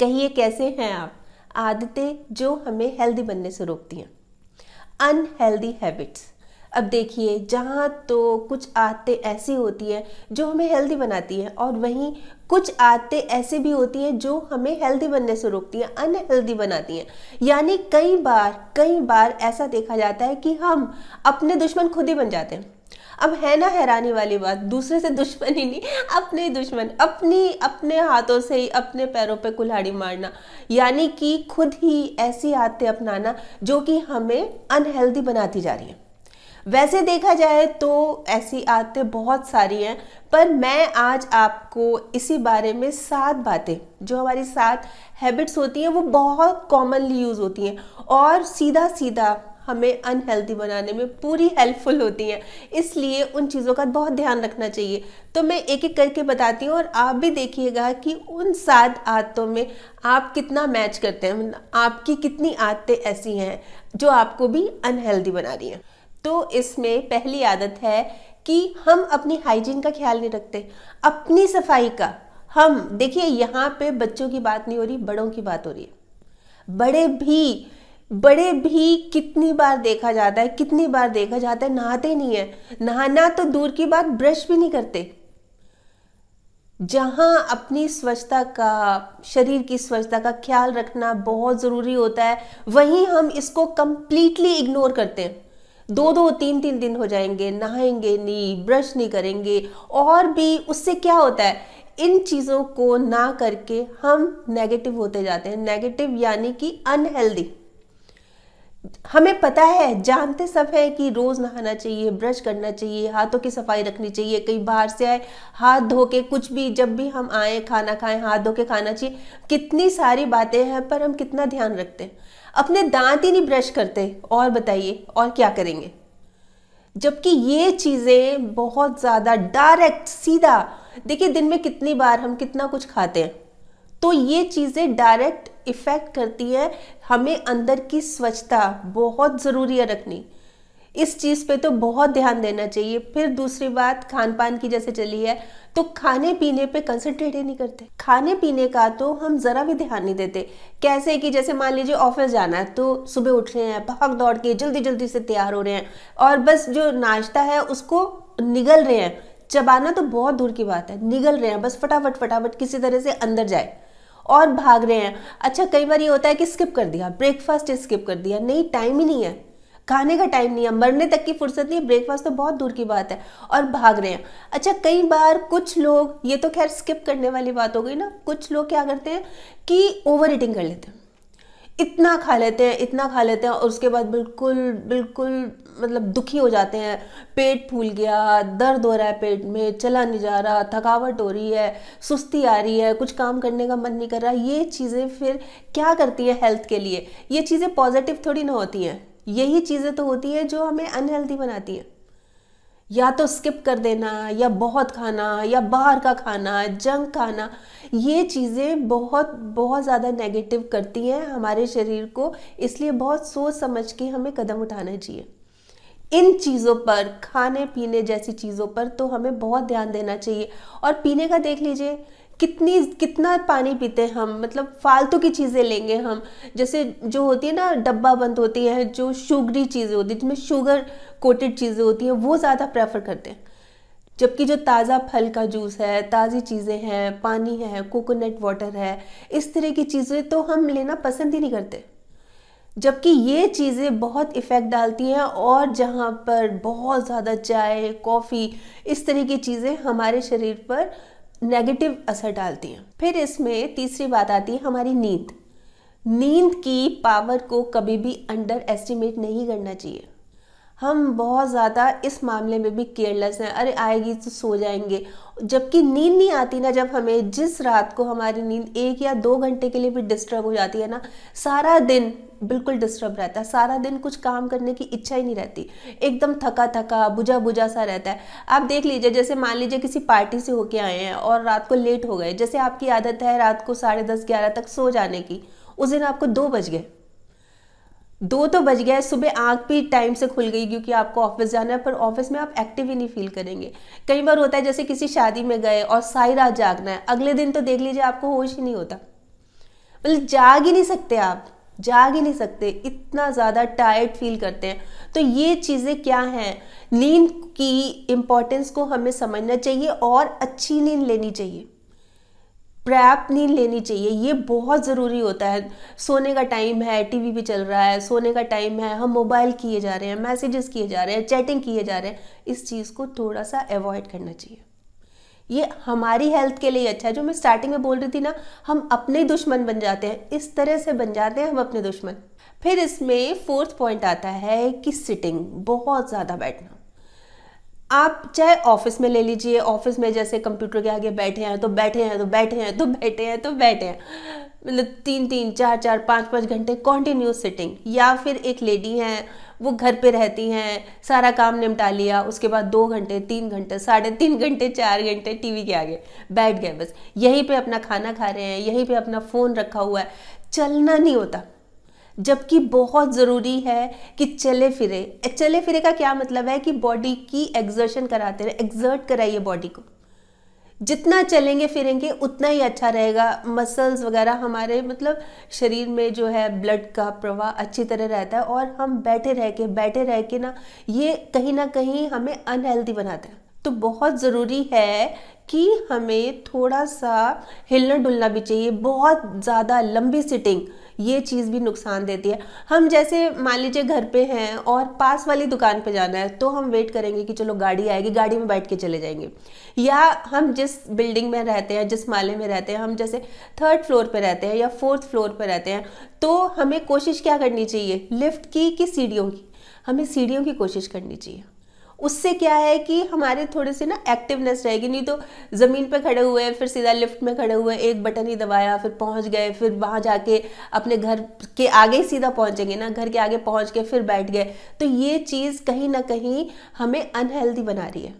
कहिए कैसे हैं आप आदतें जो हमें हेल्दी बनने से रोकती हैं अनहेल्दी हैबिट्स अब देखिए जहाँ तो कुछ आदतें ऐसी होती हैं जो हमें हेल्दी बनाती हैं और वहीं कुछ आदतें ऐसी भी होती हैं जो हमें हेल्दी बनने से रोकती हैं अनहेल्दी बनाती हैं यानी कई बार कई बार ऐसा देखा जाता है कि हम अपने दुश्मन खुद ही बन जाते हैं अब है ना हैरानी वाली बात दूसरे से दुश्मन ही नहीं अपने ही दुश्मन अपनी अपने हाथों से ही अपने पैरों पे कुल्हाड़ी मारना यानी कि खुद ही ऐसी आदतें अपनाना जो कि हमें अनहेल्दी बनाती जा रही है वैसे देखा जाए तो ऐसी आदतें बहुत सारी हैं पर मैं आज आपको इसी बारे में सात बातें जो हमारी सात हैबिट्स होती हैं वो बहुत कॉमनली यूज़ होती हैं और सीधा सीधा हमें अनहेल्दी बनाने में पूरी हेल्पफुल होती हैं इसलिए उन चीज़ों का बहुत ध्यान रखना चाहिए तो मैं एक एक करके बताती हूँ और आप भी देखिएगा कि उन सात आदतों में आप कितना मैच करते हैं आपकी कितनी आदतें ऐसी हैं जो आपको भी अनहेल्दी बना रही हैं तो इसमें पहली आदत है कि हम अपनी हाइजीन का ख्याल नहीं रखते अपनी सफाई का हम देखिए यहाँ पे बच्चों की बात नहीं हो रही बड़ों की बात हो रही है बड़े भी बड़े भी कितनी बार देखा जाता है कितनी बार देखा जाता है नहाते नहीं है नहाना तो दूर की बात ब्रश भी नहीं करते जहाँ अपनी स्वच्छता का शरीर की स्वच्छता का ख्याल रखना बहुत ज़रूरी होता है वहीं हम इसको कम्प्लीटली इग्नोर करते हैं दो दो तीन तीन दिन हो जाएंगे नहाएंगे नहीं ब्रश नहीं करेंगे और भी उससे क्या होता है इन चीज़ों को ना करके हम नेगेटिव होते जाते हैं नेगेटिव यानी कि अनहेल्दी हमें पता है जानते सब है कि रोज़ नहाना चाहिए ब्रश करना चाहिए हाथों की सफाई रखनी चाहिए कहीं बाहर से आए हाथ धो के कुछ भी जब भी हम आए खाना खाएं हाथ धो के खाना चाहिए कितनी सारी बातें हैं पर हम कितना ध्यान रखते हैं अपने दांत ही नहीं ब्रश करते और बताइए और क्या करेंगे जबकि ये चीज़ें बहुत ज़्यादा डायरेक्ट सीधा देखिए दिन में कितनी बार हम कितना कुछ खाते हैं तो ये चीज़ें डायरेक्ट इफ़ेक्ट करती है हमें अंदर की स्वच्छता बहुत ज़रूरी है रखनी इस चीज़ पे तो बहुत ध्यान देना चाहिए फिर दूसरी बात खान पान की जैसे चली है तो खाने पीने पे कंसंट्रेट ही नहीं करते खाने पीने का तो हम ज़रा भी ध्यान नहीं देते कैसे कि जैसे मान लीजिए ऑफिस जाना है तो सुबह उठ रहे हैं भाग दौड़ के जल्दी जल्दी से तैयार हो रहे हैं और बस जो नाश्ता है उसको निगल रहे हैं चबाना तो बहुत दूर की बात है निगल रहे हैं बस फटाफट फटाफट किसी तरह से अंदर जाए और भाग रहे हैं अच्छा कई बार ये होता है कि स्किप कर दिया ब्रेकफास्ट स्किप कर दिया नहीं टाइम ही नहीं है खाने का टाइम नहीं है मरने तक की फुर्सत नहीं है ब्रेकफास्ट तो बहुत दूर की बात है और भाग रहे हैं अच्छा कई बार कुछ लोग ये तो खैर स्किप करने वाली बात हो गई ना कुछ लोग क्या करते हैं कि ओवर ईटिंग कर लेते हैं इतना खा लेते हैं इतना खा लेते हैं और उसके बाद बिल्कुल बिल्कुल मतलब दुखी हो जाते हैं पेट फूल गया दर्द हो रहा है पेट में चला नहीं जा रहा थकावट हो रही है सुस्ती आ रही है कुछ काम करने का मन नहीं कर रहा ये चीज़ें फिर क्या करती हैं हेल्थ के लिए ये चीज़ें पॉजिटिव थोड़ी ना होती हैं यही चीज़ें तो होती है जो हमें अनहेल्दी बनाती हैं या तो स्किप कर देना या बहुत खाना या बाहर का खाना जंक खाना ये चीज़ें बहुत बहुत ज़्यादा नेगेटिव करती हैं हमारे शरीर को इसलिए बहुत सोच समझ के हमें कदम उठाना चाहिए इन चीज़ों पर खाने पीने जैसी चीज़ों पर तो हमें बहुत ध्यान देना चाहिए और पीने का देख लीजिए कितनी कितना पानी पीते हैं हम मतलब फालतू की चीज़ें लेंगे हम जैसे जो होती है ना डब्बा बंद होती है जो शुगरी चीज़ें होती है जिसमें शुगर कोटेड चीज़ें होती हैं वो ज़्यादा प्रेफर करते हैं जबकि जो ताज़ा फल का जूस है ताज़ी चीज़ें हैं पानी है कोकोनट वाटर है इस तरह की चीज़ें तो हम लेना पसंद ही नहीं करते जबकि ये चीज़ें बहुत इफ़ेक्ट डालती हैं और जहाँ पर बहुत ज़्यादा चाय कॉफ़ी इस तरह की चीज़ें हमारे शरीर पर नेगेटिव असर डालती हैं फिर इसमें तीसरी बात आती है हमारी नींद नींद की पावर को कभी भी अंडर एस्टिमेट नहीं करना चाहिए हम बहुत ज़्यादा इस मामले में भी केयरलेस हैं अरे आएगी तो सो जाएंगे जबकि नींद नहीं आती ना जब हमें जिस रात को हमारी नींद एक या दो घंटे के लिए भी डिस्टर्ब हो जाती है ना सारा दिन बिल्कुल डिस्टर्ब रहता है सारा दिन कुछ काम करने की इच्छा ही नहीं रहती एकदम थका थका बुझा बुझा सा रहता है आप देख लीजिए जैसे मान लीजिए किसी पार्टी से होके आए हैं और रात को लेट हो गए जैसे आपकी आदत है रात को साढ़े दस ग्यारह तक सो जाने की उस दिन आपको दो बज गए दो तो बज गया है सुबह आँख भी टाइम से खुल गई क्योंकि आपको ऑफिस जाना है पर ऑफिस में आप एक्टिव ही नहीं फील करेंगे कई बार होता है जैसे किसी शादी में गए और सारी रात जागना है अगले दिन तो देख लीजिए आपको होश ही नहीं होता मतलब जाग ही नहीं सकते आप जाग ही नहीं सकते इतना ज़्यादा टायर्ड फील करते हैं तो ये चीज़ें क्या हैं नींद की इम्पोर्टेंस को हमें समझना चाहिए और अच्छी नींद लेनी चाहिए प्रैप नींद लेनी चाहिए ये बहुत ज़रूरी होता है सोने का टाइम है टीवी भी चल रहा है सोने का टाइम है हम मोबाइल किए जा रहे हैं मैसेजेस किए जा रहे हैं चैटिंग किए जा रहे हैं इस चीज़ को थोड़ा सा अवॉइड करना चाहिए ये हमारी हेल्थ के लिए अच्छा है जो मैं स्टार्टिंग में बोल रही थी ना हम अपने दुश्मन बन जाते हैं इस तरह से बन जाते हैं हम अपने दुश्मन फिर इसमें फोर्थ पॉइंट आता है कि सिटिंग बहुत ज़्यादा बैठना आप चाहे ऑफिस में ले लीजिए ऑफिस में जैसे कंप्यूटर के आगे बैठे हैं तो बैठे हैं तो बैठे हैं तो बैठे हैं तो बैठे हैं मतलब तीन तीन चार चार पाँच पाँच घंटे कॉन्टीन्यूस सिटिंग या फिर एक लेडी हैं वो घर पे रहती हैं सारा काम निपटा लिया उसके बाद दो घंटे तीन घंटे साढ़े तीन घंटे चार घंटे टीवी के आगे बैठ गए बस यहीं पे अपना खाना खा रहे हैं यहीं पे अपना फ़ोन रखा हुआ है चलना नहीं होता जबकि बहुत ज़रूरी है कि चले फिरे चले फिरे का क्या मतलब है कि बॉडी की एग्जर्शन कराते रहे एग्जर्ट कराइए बॉडी को जितना चलेंगे फिरेंगे उतना ही अच्छा रहेगा मसल्स वगैरह हमारे मतलब शरीर में जो है ब्लड का प्रवाह अच्छी तरह रहता है और हम बैठे रह के बैठे रह के ना ये कहीं ना कहीं हमें अनहेल्दी बनाता है तो बहुत ज़रूरी है कि हमें थोड़ा सा हिलना डुलना भी चाहिए बहुत ज़्यादा लंबी सिटिंग ये चीज़ भी नुकसान देती है हम जैसे मान लीजिए घर पे हैं और पास वाली दुकान पे जाना है तो हम वेट करेंगे कि चलो गाड़ी आएगी गाड़ी में बैठ के चले जाएंगे या हम जिस बिल्डिंग में रहते हैं जिस माले में रहते हैं हम जैसे थर्ड फ्लोर पर रहते हैं या फोर्थ फ्लोर पर रहते हैं तो हमें कोशिश क्या करनी चाहिए लिफ्ट की कि सीढ़ियों की हमें सीढ़ियों की कोशिश करनी चाहिए उससे क्या है कि हमारे थोड़े से ना एक्टिवनेस रहेगी नहीं तो ज़मीन पर खड़े हुए फिर सीधा लिफ्ट में खड़े हुए एक बटन ही दबाया फिर पहुंच गए फिर वहाँ जाके अपने घर के आगे ही सीधा पहुँचेंगे ना घर के आगे पहुँच के फिर बैठ गए तो ये चीज़ कहीं ना कहीं हमें अनहेल्दी बना रही है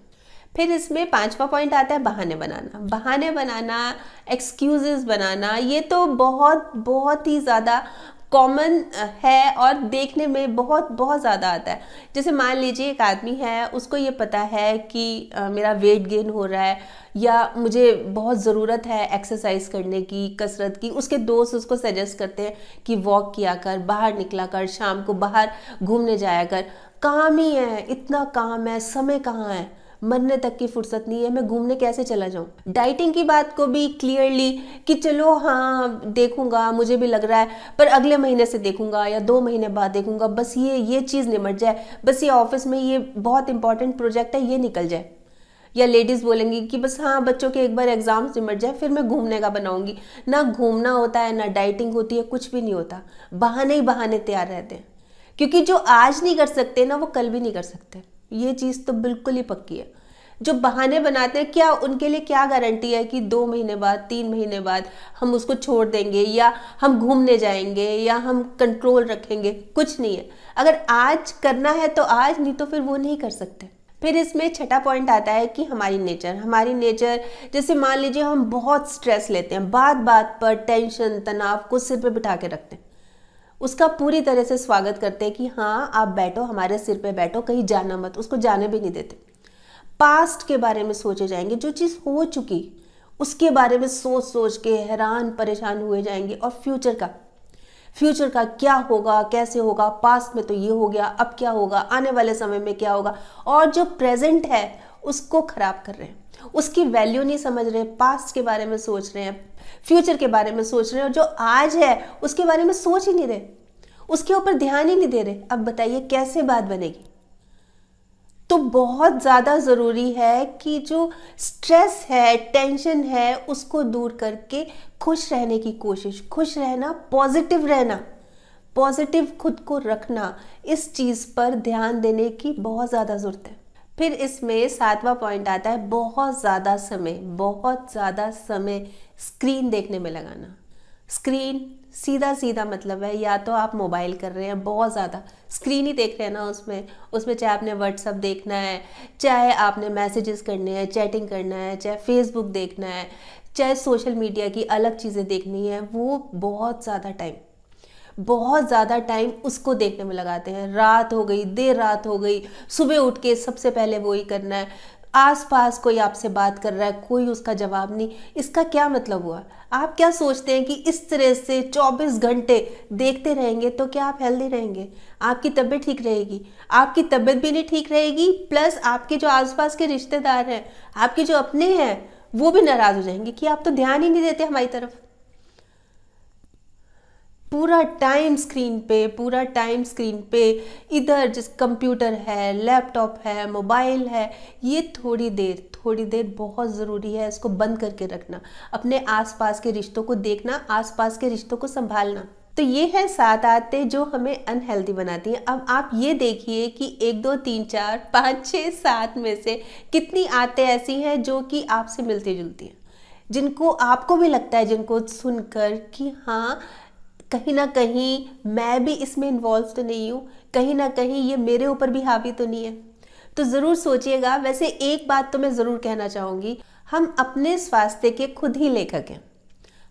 फिर इसमें पांचवा पॉइंट आता है बहाने बनाना बहाने बनाना एक्सक्यूजेस बनाना ये तो बहुत बहुत ही ज़्यादा कॉमन है और देखने में बहुत बहुत ज़्यादा आता है जैसे मान लीजिए एक आदमी है उसको ये पता है कि मेरा वेट गेन हो रहा है या मुझे बहुत ज़रूरत है एक्सरसाइज करने की कसरत की उसके दोस्त उसको सजेस्ट करते हैं कि वॉक किया कर बाहर निकला कर शाम को बाहर घूमने जाया कर काम ही है इतना काम है समय कहाँ है मरने तक की फुर्सत नहीं है मैं घूमने कैसे चला जाऊँ डाइटिंग की बात को भी क्लियरली कि चलो हाँ देखूंगा मुझे भी लग रहा है पर अगले महीने से देखूंगा या दो महीने बाद देखूंगा बस ये ये चीज़ निमट जाए बस ये ऑफिस में ये बहुत इंपॉर्टेंट प्रोजेक्ट है ये निकल जाए या लेडीज़ बोलेंगी कि बस हाँ बच्चों के एक बार एग्ज़ाम्स निमट जाए फिर मैं घूमने का बनाऊंगी ना घूमना होता है ना डाइटिंग होती है कुछ भी नहीं होता बहाने ही बहाने तैयार रहते हैं क्योंकि जो आज नहीं कर सकते ना वो कल भी नहीं कर सकते ये चीज़ तो बिल्कुल ही पक्की है जो बहाने बनाते हैं क्या उनके लिए क्या गारंटी है कि दो महीने बाद तीन महीने बाद हम उसको छोड़ देंगे या हम घूमने जाएंगे या हम कंट्रोल रखेंगे कुछ नहीं है अगर आज करना है तो आज नहीं तो फिर वो नहीं कर सकते फिर इसमें छठा पॉइंट आता है कि हमारी नेचर हमारी नेचर जैसे मान लीजिए हम बहुत स्ट्रेस लेते हैं बात बात पर टेंशन तनाव को सिर पर बिठा के रखते हैं उसका पूरी तरह से स्वागत करते हैं कि हाँ आप बैठो हमारे सिर पे बैठो कहीं जाना मत उसको जाने भी नहीं देते पास्ट के बारे में सोचे जाएंगे जो चीज़ हो चुकी उसके बारे में सोच सोच के हैरान परेशान हुए जाएंगे और फ्यूचर का फ्यूचर का क्या होगा कैसे होगा पास्ट में तो ये हो गया अब क्या होगा आने वाले समय में क्या होगा और जो प्रेजेंट है उसको खराब कर रहे हैं उसकी वैल्यू नहीं समझ रहे पास्ट के बारे में सोच रहे हैं फ्यूचर के बारे में सोच रहे हैं और जो आज है उसके बारे में सोच ही नहीं रहे उसके ऊपर ध्यान ही नहीं दे रहे अब बताइए कैसे बात बनेगी तो बहुत ज़्यादा ज़रूरी है कि जो स्ट्रेस है टेंशन है उसको दूर करके खुश रहने की कोशिश खुश रहना पॉजिटिव रहना पॉजिटिव खुद को रखना इस चीज़ पर ध्यान देने की बहुत ज़्यादा ज़रूरत है फिर इसमें सातवां पॉइंट आता है बहुत ज़्यादा समय बहुत ज़्यादा समय स्क्रीन देखने में लगाना स्क्रीन सीधा सीधा मतलब है या तो आप मोबाइल कर रहे हैं बहुत ज़्यादा स्क्रीन ही देख रहे हैं ना उसमें उसमें चाहे आपने व्हाट्सअप देखना है चाहे आपने मैसेजेस करने हैं चैटिंग करना है चाहे फेसबुक देखना है चाहे सोशल मीडिया की अलग चीज़ें देखनी है वो बहुत ज़्यादा टाइम बहुत ज़्यादा टाइम उसको देखने में लगाते हैं रात हो गई देर रात हो गई सुबह उठ के सबसे पहले वो ही करना है आस पास कोई आपसे बात कर रहा है कोई उसका जवाब नहीं इसका क्या मतलब हुआ आप क्या सोचते हैं कि इस तरह से 24 घंटे देखते रहेंगे तो क्या आप हेल्दी रहेंगे आपकी तबीयत ठीक रहेगी आपकी तबीयत भी नहीं ठीक रहेगी प्लस आपके जो आसपास के रिश्तेदार हैं आपके जो अपने हैं वो भी नाराज़ हो जाएंगे कि आप तो ध्यान ही नहीं देते हमारी तरफ पूरा टाइम स्क्रीन पे पूरा टाइम स्क्रीन पे इधर जिस कंप्यूटर है लैपटॉप है मोबाइल है ये थोड़ी देर थोड़ी देर बहुत ज़रूरी है इसको बंद करके रखना अपने आसपास के रिश्तों को देखना आसपास के रिश्तों को संभालना तो ये है सात आदतें जो हमें अनहेल्दी बनाती हैं अब आप ये देखिए कि एक दो तीन चार पाँच छः सात में से कितनी आदतें ऐसी हैं जो कि आपसे मिलती जुलती हैं जिनको आपको भी लगता है जिनको सुनकर कि हाँ कहीं ना कहीं मैं भी इसमें इन्वॉल्व तो नहीं हूँ कहीं ना कहीं ये मेरे ऊपर भी हावी तो नहीं है तो ज़रूर सोचिएगा वैसे एक बात तो मैं ज़रूर कहना चाहूँगी हम अपने स्वास्थ्य के खुद ही लेखक हैं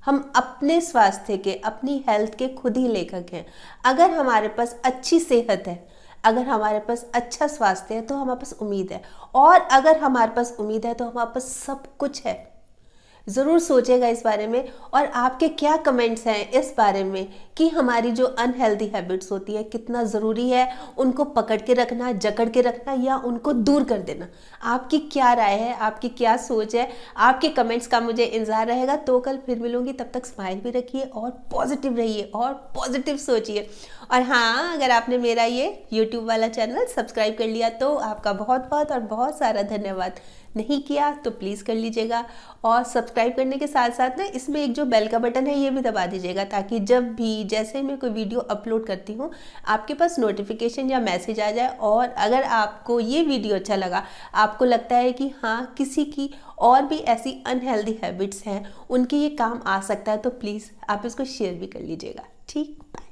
हम अपने स्वास्थ्य के अपनी हेल्थ के खुद ही लेखक हैं अगर हमारे पास अच्छी सेहत है अगर हमारे पास अच्छा स्वास्थ्य है तो हमारे पास उम्मीद है और अगर हमारे पास उम्मीद है तो हमारे पास सब कुछ है ज़रूर सोचेगा इस बारे में और आपके क्या कमेंट्स हैं इस बारे में कि हमारी जो अनहेल्दी हैबिट्स होती है कितना ज़रूरी है उनको पकड़ के रखना जकड़ के रखना या उनको दूर कर देना आपकी क्या राय है आपकी क्या सोच है आपके कमेंट्स का मुझे इंतज़ार रहेगा तो कल फिर मिलूंगी तब तक स्माइल भी रखिए और पॉजिटिव रहिए और पॉजिटिव सोचिए और हाँ अगर आपने मेरा ये यूट्यूब वाला चैनल सब्सक्राइब कर लिया तो आपका बहुत बहुत और बहुत सारा धन्यवाद नहीं किया तो प्लीज़ कर लीजिएगा और सब्सक्राइब करने के साथ साथ ना इसमें एक जो बेल का बटन है ये भी दबा दीजिएगा ताकि जब भी जैसे मैं कोई वीडियो अपलोड करती हूँ आपके पास नोटिफिकेशन या मैसेज आ जाए और अगर आपको ये वीडियो अच्छा लगा आपको लगता है कि हाँ किसी की और भी ऐसी अनहेल्दी हैबिट्स हैं उनके ये काम आ सकता है तो प्लीज़ आप इसको शेयर भी कर लीजिएगा ठीक बाय